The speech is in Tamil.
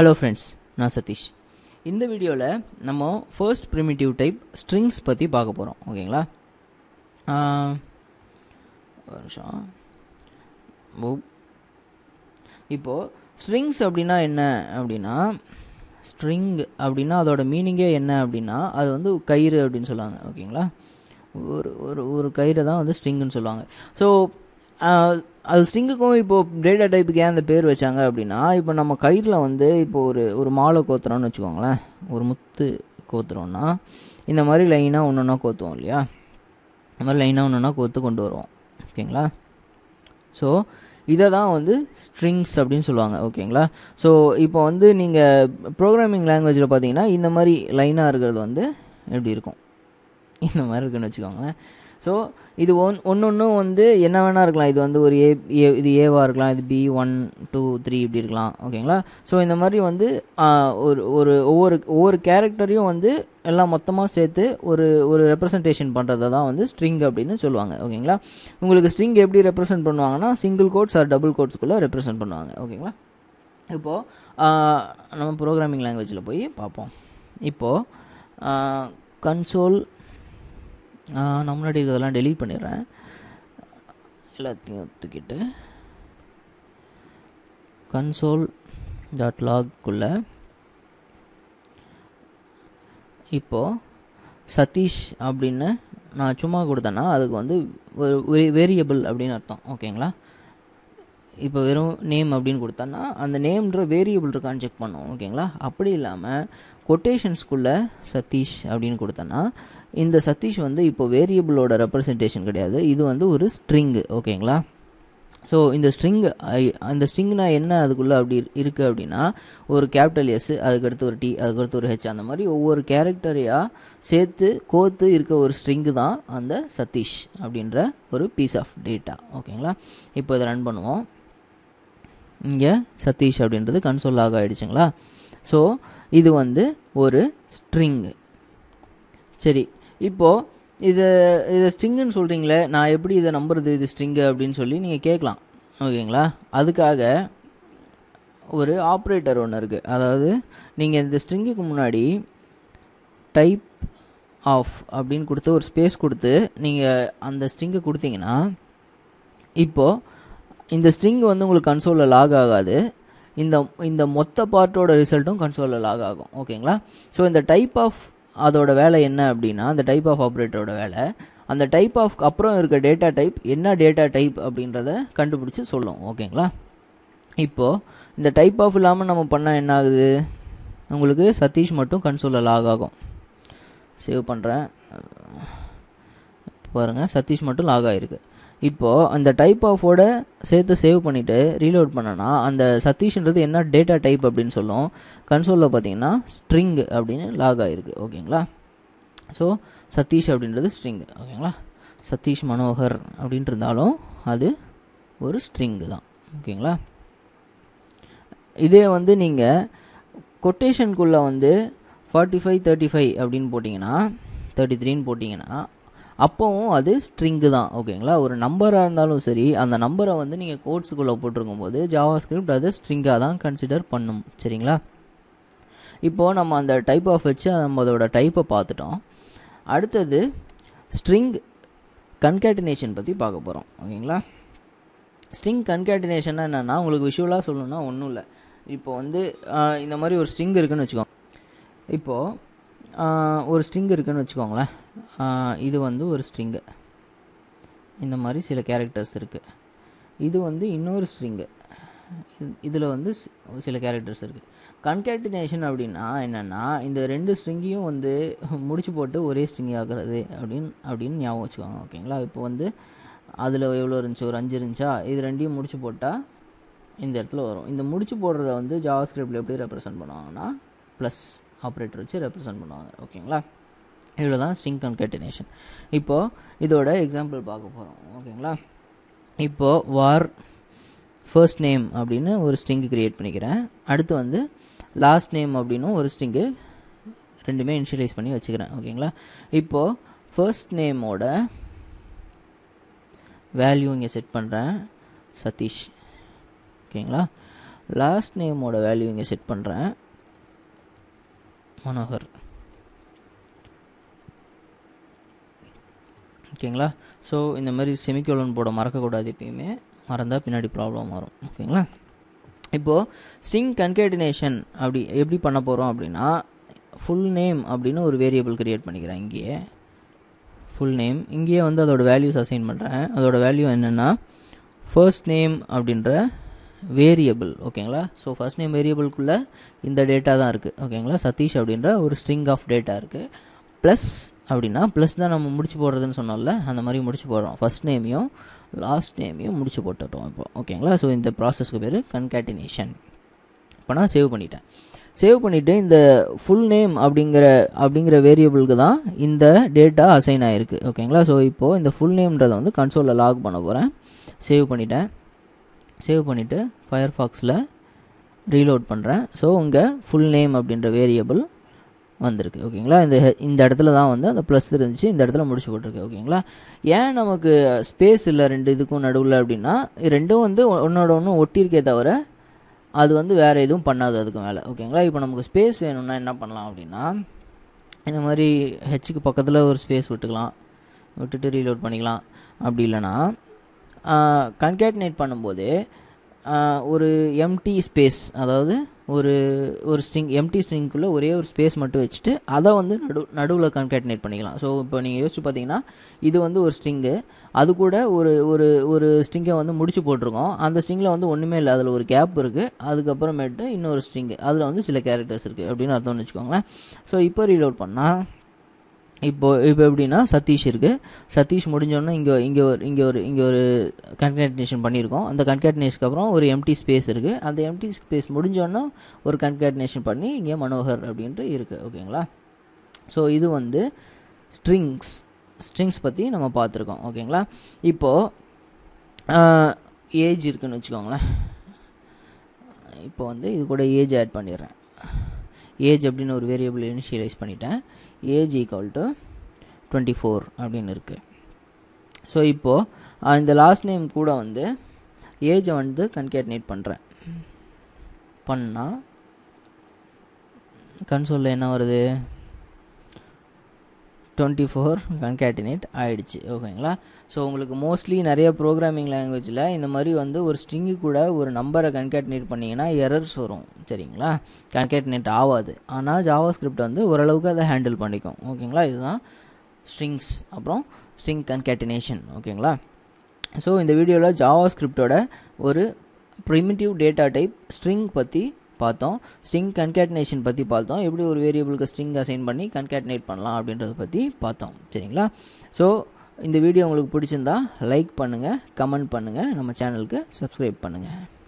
ஹலோ ஃப்ரெண்ட்ஸ் நான் சதீஷ் இந்த வீடியோவில் நம்ம ஃபர்ஸ்ட் ப்ரிமிட்டிவ் டைப் ஸ்ட்ரிங்ஸ் பற்றி பார்க்க போகிறோம் ஓகேங்களா வருஷம் இப்போது ஸ்ட்ரிங்ஸ் அப்படின்னா என்ன அப்படின்னா ஸ்ட்ரிங் அப்படின்னா அதோட மீனிங்கே என்ன அப்படின்னா அது வந்து கயிறு அப்படின்னு சொல்லுவாங்க ஓகேங்களா ஒரு ஒரு ஒரு கயிறு தான் வந்து ஸ்ட்ரிங்குன்னு சொல்லுவாங்க ஸோ அது ஸ்ட்ரிங்குக்கும் இப்போது டேட்டா டைப்புக்கு ஏன் அந்த பேர் வச்சாங்க அப்படின்னா இப்போ நம்ம கயிறில் வந்து இப்போ ஒரு ஒரு மாலை கோத்துறோம்னு வச்சுக்கோங்களேன் ஒரு முத்து கோத்துறோம்னா இந்த மாதிரி லைனாக ஒன்று ஒன்றா கோத்துவோம் இல்லையா இந்த மாதிரி லைனாக ஒன்று ஒன்றா கோத்து கொண்டு வருவோம் ஓகேங்களா ஸோ இதை தான் வந்து ஸ்ட்ரிங்ஸ் அப்படின்னு சொல்லுவாங்க ஓகேங்களா ஸோ இப்போ வந்து நீங்கள் ப்ரோக்ராமிங் லாங்குவேஜில் பார்த்தீங்கன்னா இந்த மாதிரி லைனாக இருக்கிறது வந்து எப்படி இருக்கும் இந்த மாதிரி இருக்குன்னு வச்சுக்கோங்களேன் ஸோ இது ஒன் ஒன்று ஒன்றும் வந்து என்ன வேணால் இருக்கலாம் இது வந்து ஒரு ஏ ஏ இது ஏவாக இருக்கலாம் இது பி ஒன் டூ த்ரீ இப்படி இருக்கலாம் ஓகேங்களா ஸோ இந்த மாதிரி வந்து ஒரு ஒரு ஒவ்வொரு ஒவ்வொரு கேரக்டரையும் வந்து எல்லாம் மொத்தமாக சேர்த்து ஒரு ஒரு ரெப்ரசன்டேஷன் பண்ணுறதை தான் வந்து ஸ்ட்ரிங் அப்படின்னு சொல்லுவாங்க ஓகேங்களா உங்களுக்கு ஸ்ட்ரிங் எப்படி ரெப்ரசென்ட் பண்ணுவாங்கன்னா சிங்கிள் கோட்ஸ் ஆர் டபுள் கோட்ஸ்க்குள்ளே ரெப்ரசென்ட் பண்ணுவாங்க ஓகேங்களா இப்போது நம்ம ப்ரோக்ராமிங் லாங்குவேஜில் போய் பார்ப்போம் இப்போது கன்சோல் நான் முன்னாடி இருக்கிறதெல்லாம் டெலீட் பண்ணிடுறேன் எல்லாத்தையும் ஒத்துக்கிட்டு கன்சோல் டாட் லாக்குள்ளே இப்போது சதீஷ் அப்படின்னு நான் சும்மா கொடுத்தேன்னா அதுக்கு வந்து ஒரு வேரியபிள் அப்படின்னு அர்த்தம் ஓகேங்களா இப்போ வெறும் நேம் அப்படின்னு கொடுத்தோன்னா அந்த நேம்ன்ற வேரியபிள் இருக்கான்னு செக் பண்ணுவோம் ஓகேங்களா அப்படி இல்லாமல் கொட்டேஷன்ஸ்குள்ள சதீஷ் அப்படின்னு கொடுத்தோன்னா இந்த சதீஷ் வந்து இப்போ வேரியபிளோட ரெப்ரசன்டேஷன் கிடையாது இது வந்து ஒரு ஸ்ட்ரிங்கு ஓகேங்களா ஸோ இந்த ஸ்ட்ரிங் அந்த ஸ்ட்ரிங்னா என்ன அதுக்குள்ளே அப்படி இருக்குது அப்படின்னா ஒரு கேபிட்டல் எஸ் அதுக்கடுத்து ஒரு டி அதுக்கடுத்து ஒரு ஹெச் அந்த மாதிரி ஒவ்வொரு கேரக்டரையாக சேர்த்து கோத்து இருக்க ஒரு ஸ்ட்ரிங்கு தான் அந்த சதீஷ் அப்படின்ற ஒரு பீஸ் ஆஃப் டேட்டா ஓகேங்களா இப்போ இதை ரன் பண்ணுவோம் இங்கே சதீஷ் அப்படின்றது ஆக ஆகிடுச்சுங்களா ஸோ இது வந்து ஒரு ஸ்ட்ரிங்கு சரி இப்போது இது இது ஸ்ட்ரிங்குன்னு சொல்கிறீங்களே நான் எப்படி இதை நம்புறது இது ஸ்ட்ரிங்கு அப்படின்னு சொல்லி நீங்கள் கேட்கலாம் ஓகேங்களா அதுக்காக ஒரு ஆப்ரேட்டர் ஒன்று இருக்குது அதாவது நீங்கள் இந்த ஸ்ட்ரிங்குக்கு முன்னாடி டைப் ஆஃப் அப்படின்னு கொடுத்து ஒரு ஸ்பேஸ் கொடுத்து நீங்கள் அந்த ஸ்ட்ரிங்கை கொடுத்தீங்கன்னா இப்போது இந்த ஸ்ட்ரிங் வந்து உங்களுக்கு கன்சோலில் லாக் ஆகாது இந்த இந்த மொத்த பார்ட்டோட ரிசல்ட்டும் கன்சோலில் லாக் ஆகும் ஓகேங்களா ஸோ இந்த டைப் ஆஃப் அதோட வேலை என்ன அப்படின்னா அந்த டைப் ஆஃப் ஆப்ரேட்டரோட வேலை அந்த டைப் ஆஃப் அப்புறம் இருக்க டேட்டா டைப் என்ன டேட்டா டைப் அப்படின்றத கண்டுபிடிச்சி சொல்லும் ஓகேங்களா இப்போது இந்த டைப் ஆஃப் இல்லாமல் நம்ம பண்ணால் என்ன ஆகுது உங்களுக்கு சதீஷ் மட்டும் கன்சோலில் லாக் ஆகும் சேவ் பண்ணுறேன் பாருங்கள் சதீஷ் மட்டும் லாக் ஆகிருக்கு இப்போது அந்த டைப் ஆஃபோட சேர்த்து சேவ் பண்ணிவிட்டு ரீலோட் பண்ணனா அந்த சதீஷ்ன்றது என்ன டேட்டா டைப் அப்படின்னு சொல்லும் கன்சோலில் பார்த்தீங்கன்னா ஸ்ட்ரிங் அப்படின்னு லாக் ஆகிருக்கு ஓகேங்களா ஸோ சதீஷ் அப்படின்றது ஸ்ட்ரிங் ஓகேங்களா சதீஷ் மனோகர் அப்படின்ட்டு இருந்தாலும் அது ஒரு ஸ்ட்ரிங்கு தான் ஓகேங்களா இதே வந்து நீங்கள் கொட்டேஷனுக்குள்ளே வந்து ஃபார்ட்டி ஃபைவ் தேர்ட்டி ஃபைவ் அப்படின்னு போட்டிங்கன்னா தேர்ட்டி த்ரீன்னு போட்டிங்கன்னா அப்போவும் அது ஸ்ட்ரிங்கு தான் ஓகேங்களா ஒரு நம்பராக இருந்தாலும் சரி அந்த நம்பரை வந்து நீங்கள் கோட்ஸுக்குள்ளே போட்டிருக்கும் போது ஜாவா ஸ்கிரிப்ட் அது ஸ்ட்ரிங்காக தான் கன்சிடர் பண்ணும் சரிங்களா இப்போது நம்ம அந்த டைப் ஆஃப் வச்சு நம்ம அதோட டைப்பை பார்த்துட்டோம் அடுத்தது ஸ்ட்ரிங் கன்கேட்டினேஷன் பற்றி பார்க்க போகிறோம் ஓகேங்களா ஸ்ட்ரிங் கன்கேட்டினேஷன்னா என்னென்னா உங்களுக்கு விஷுவலாக சொல்லணும்னா ஒன்றும் இல்லை இப்போ வந்து இந்த மாதிரி ஒரு ஸ்ட்ரிங் இருக்குதுன்னு வச்சுக்கோங்க இப்போது ஒரு ஸ்ட்ரிங் இருக்குதுன்னு வச்சுக்கோங்களேன் இது வந்து ஒரு ஸ்ட்ரிங்கு இந்த மாதிரி சில கேரக்டர்ஸ் இருக்குது இது வந்து இன்னொரு ஸ்ட்ரிங்கு இதில் வந்து சில கேரக்டர்ஸ் இருக்குது கன்கேட்டினேஷன் அப்படின்னா என்னென்னா இந்த ரெண்டு ஸ்ட்ரிங்கையும் வந்து முடிச்சு போட்டு ஒரே ஸ்ட்ரிங் ஆகிறது அப்படின்னு அப்படின்னு ஞாபகம் வச்சுக்கோங்க ஓகேங்களா இப்போ வந்து அதில் எவ்வளோ இருந்துச்சு ஒரு அஞ்சு இருந்துச்சா இது ரெண்டையும் முடிச்சு போட்டால் இந்த இடத்துல வரும் இந்த முடிச்சு போடுறத வந்து ஜாவாஸ்கிரிப்டில் எப்படி ரெப்ரசன்ட் பண்ணுவாங்கன்னா ப்ளஸ் ஆப்ரேட்டர் வச்சு ரெப்ரசன்ட் பண்ணுவாங்க ஓகேங்களா இவ்வளோ தான் ஸ்ட்ரிங் கன்கேட்டினேஷன் இப்போது இதோட எக்ஸாம்பிள் பார்க்க போகிறோம் ஓகேங்களா இப்போது வார் ஃபர்ஸ்ட் நேம் அப்படின்னு ஒரு ஸ்ட்ரிங்கு க்ரியேட் பண்ணிக்கிறேன் அடுத்து வந்து லாஸ்ட் நேம் அப்படின்னும் ஒரு ஸ்ட்ரிங்கு ரெண்டுமே இன்ஷியலைஸ் பண்ணி வச்சுக்கிறேன் ஓகேங்களா இப்போது ஃபர்ஸ்ட் நேமோட வேல்யூ இங்கே செட் பண்ணுறேன் சதீஷ் ஓகேங்களா லாஸ்ட் நேமோட வேல்யூ இங்கே செட் பண்ணுறேன் மனோகர் ஓகேங்களா ஸோ இந்த மாதிரி செமிக்கோலன் போட மறக்கக்கூடாது எப்பயுமே மறந்தால் பின்னாடி ப்ராப்ளம் வரும் ஓகேங்களா இப்போது ஸ்ட்ரிங் கன்கேட்டினேஷன் அப்படி எப்படி பண்ண போகிறோம் அப்படின்னா ஃபுல் நேம் அப்படின்னு ஒரு வேரியபிள் க்ரியேட் பண்ணிக்கிறேன் இங்கேயே ஃபுல் நேம் இங்கேயே வந்து அதோட வேல்யூஸ் அசைன் பண்ணுறேன் அதோட வேல்யூ என்னென்னா ஃபர்ஸ்ட் நேம் அப்படின்ற வேரியபிள் ஓகேங்களா ஸோ ஃபஸ்ட் நேம் வேரியபிள்குள்ளே இந்த டேட்டா தான் இருக்குது ஓகேங்களா சதீஷ் அப்படின்ற ஒரு ஸ்ட்ரிங் ஆஃப் டேட்டா இருக்குது ப்ளஸ் அப்படின்னா ப்ளஸ் தான் நம்ம முடிச்சு போடுறதுன்னு சொன்னோம்ல அந்த மாதிரி முடிச்சு போடுறோம் ஃபஸ்ட் நேமையும் லாஸ்ட் நேமையும் முடிச்சு போட்டுட்டோம் இப்போ ஓகேங்களா ஸோ இந்த ப்ராசஸ்க்கு பேர் கன்கேட்டினேஷன் இப்போ நான் சேவ் பண்ணிட்டேன் சேவ் பண்ணிவிட்டு இந்த ஃபுல் நேம் அப்படிங்கிற அப்படிங்கிற வேரியபிளுக்கு தான் இந்த டேட்டா அசைன் ஆகிருக்கு ஓகேங்களா ஸோ இப்போது இந்த ஃபுல் நேம்ன்றதை வந்து கன்சோலில் லாக் பண்ண போகிறேன் சேவ் பண்ணிட்டேன் சேவ் பண்ணிவிட்டு ஃபயர்ஃபாக்ஸில் ரீலோட் பண்ணுறேன் ஸோ உங்கள் ஃபுல் நேம் அப்படின்ற வேரியபிள் வந்திருக்கு ஓகேங்களா இந்த இந்த இடத்துல தான் வந்து அந்த ப்ளஸ் இருந்துச்சு இந்த இடத்துல முடிச்சு போட்டிருக்கு ஓகேங்களா ஏன் நமக்கு ஸ்பேஸ் இல்லை ரெண்டு இதுக்கும் நடுவில் அப்படின்னா ரெண்டும் வந்து ஒன்றோட ஒன்று ஒட்டியிருக்கே தவிர அது வந்து வேறு எதுவும் பண்ணாது அதுக்கு மேலே ஓகேங்களா இப்போ நமக்கு ஸ்பேஸ் வேணும்னா என்ன பண்ணலாம் அப்படின்னா இந்த மாதிரி ஹெச்சுக்கு பக்கத்தில் ஒரு ஸ்பேஸ் விட்டுக்கலாம் விட்டுட்டு ரீலோட் பண்ணிக்கலாம் அப்படி இல்லைன்னா கன்கேட்னேட் பண்ணும்போது ஒரு எம்டி ஸ்பேஸ் அதாவது ஒரு ஒரு ஸ்ட்ரிங் எம்டி ஸ்ட்ரிங்குள்ளே ஒரே ஒரு ஸ்பேஸ் மட்டும் வச்சுட்டு அதை வந்து நடு நடுவில் கன்கேட்னேட் பண்ணிக்கலாம் ஸோ இப்போ நீங்கள் யோசிச்சு பார்த்தீங்கன்னா இது வந்து ஒரு ஸ்ட்ரிங்கு அது கூட ஒரு ஒரு ஒரு ஸ்ட்ரிங்கை வந்து முடிச்சு போட்டிருக்கோம் அந்த ஸ்ட்ரிங்கில் வந்து ஒன்றுமே இல்லை அதில் ஒரு கேப் இருக்குது அதுக்கப்புறமேட்டு இன்னொரு ஸ்ட்ரிங்கு அதில் வந்து சில கேரக்டர்ஸ் இருக்குது அப்படின்னு அர்த்தம்னு வச்சுக்கோங்களேன் ஸோ இப்போ ரீலோட் பண்ணால் இப்போ இப்போ எப்படின்னா சதீஷ் இருக்குது சதீஷ் முடிஞ்சோன்னா இங்கே இங்கே ஒரு இங்கே ஒரு இங்கே ஒரு கன்கேட்டினேஷன் பண்ணியிருக்கோம் அந்த கன்கேட்டினேஷனுக்கு அப்புறம் ஒரு எம்டி ஸ்பேஸ் இருக்குது அந்த எம்டி ஸ்பேஸ் முடிஞ்சோடனே ஒரு கன்கேட்டினேஷன் பண்ணி இங்கே மனோகர் அப்படின்ட்டு இருக்குது ஓகேங்களா ஸோ இது வந்து ஸ்ட்ரிங்ஸ் ஸ்ட்ரிங்ஸ் பற்றி நம்ம பார்த்துருக்கோம் ஓகேங்களா இப்போது ஏஜ் இருக்குதுன்னு வச்சுக்கோங்களேன் இப்போ வந்து இது கூட ஏஜ் ஆட் பண்ணிடுறேன் ஏஜ் அப்படின்னு ஒரு வேரியபிள் இனிஷியலைஸ் பண்ணிட்டேன் age equal to twenty four அப்படின்னு இருக்குது ஸோ இப்போது இந்த லாஸ்ட் நேம் கூட வந்து ஏஜை வந்து கன்கேட்னேட் பண்ணுறேன் பண்ணால் கன்சோலில் என்ன வருது டுவெண்ட்டி ஃபோர் கன்கேட்டினேட் ஆகிடுச்சு ஓகேங்களா ஸோ உங்களுக்கு மோஸ்ட்லி நிறைய ப்ரோக்ராமிங் லாங்குவேஜில் இந்த மாதிரி வந்து ஒரு ஸ்ட்ரிங்கு கூட ஒரு நம்பரை கன்கேட்டினேட் பண்ணிங்கன்னா எரர்ஸ் வரும் சரிங்களா கன்கேட்டினேட் ஆகாது ஆனால் ஜாவா ஸ்கிரிப்ட் வந்து ஓரளவுக்கு அதை ஹேண்டில் பண்ணிக்கும் ஓகேங்களா இதுதான் ஸ்ட்ரிங்ஸ் அப்புறம் ஸ்ட்ரிங் கன்கேட்டினேஷன் ஓகேங்களா ஸோ இந்த வீடியோவில் ஜாவா ஸ்கிரிப்டோட ஒரு ப்ரிமிட்டிவ் டேட்டா டைப் ஸ்ட்ரிங் பற்றி பார்த்தோம் ஸ்ட்ரிங் கன்கேட்னேஷன் பற்றி பார்த்தோம் எப்படி ஒரு வேரியபிளுக்கு ஸ்ட்ரிங் அசைன் பண்ணி கன்கேட்னேட் பண்ணலாம் அப்படின்றத பற்றி பார்த்தோம் சரிங்களா ஸோ இந்த வீடியோ உங்களுக்கு பிடிச்சிருந்தா லைக் பண்ணுங்கள் கமெண்ட் பண்ணுங்கள் நம்ம சேனலுக்கு சப்ஸ்கிரைப் பண்ணுங்கள்